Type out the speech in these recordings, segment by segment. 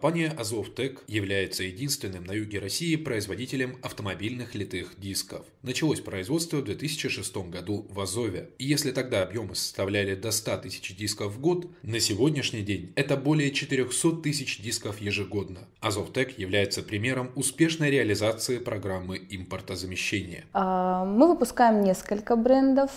Компания «Азовтек» является единственным на юге России производителем автомобильных литых дисков. Началось производство в 2006 году в Азове. И если тогда объемы составляли до 100 тысяч дисков в год, на сегодняшний день это более 400 тысяч дисков ежегодно. «Азовтек» является примером успешной реализации программы импортозамещения. А, мы выпускаем несколько брендов.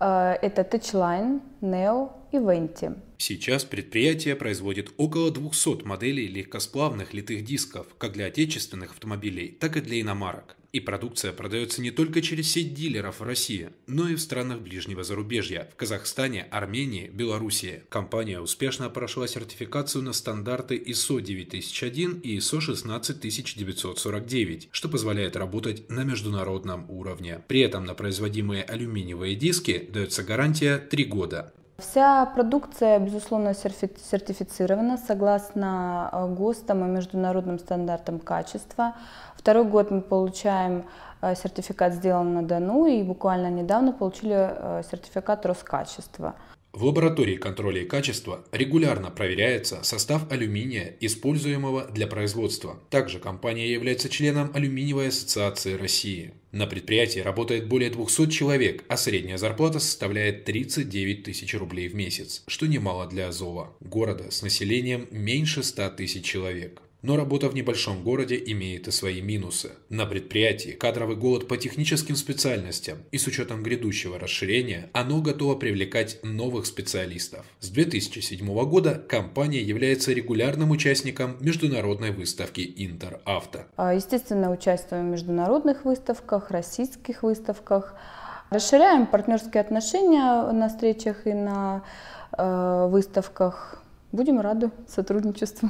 А, это Touchline, Нео и Венти. Сейчас предприятие производит около 200 моделей легкосплавных литых дисков, как для отечественных автомобилей, так и для иномарок. И продукция продается не только через сеть дилеров в России, но и в странах ближнего зарубежья – в Казахстане, Армении, Белоруссии. Компания успешно прошла сертификацию на стандарты ISO 9001 и ISO 16949, что позволяет работать на международном уровне. При этом на производимые алюминиевые диски дается гарантия 3 года. Вся продукция, безусловно, сертифицирована согласно э, ГОСТам и международным стандартам качества. Второй год мы получаем э, сертификат «Сделан на Дону» и буквально недавно получили э, сертификат Роскачества. В лаборатории контроля и качества регулярно проверяется состав алюминия, используемого для производства. Также компания является членом Алюминиевой ассоциации России. На предприятии работает более 200 человек, а средняя зарплата составляет 39 тысяч рублей в месяц, что немало для Азова, города с населением меньше 100 тысяч человек. Но работа в небольшом городе имеет и свои минусы. На предприятии кадровый голод по техническим специальностям и с учетом грядущего расширения оно готово привлекать новых специалистов. С 2007 года компания является регулярным участником международной выставки «Интеравто». А, естественно, участвуем в международных выставках, российских выставках. Расширяем партнерские отношения на встречах и на э, выставках. Будем рады сотрудничеству.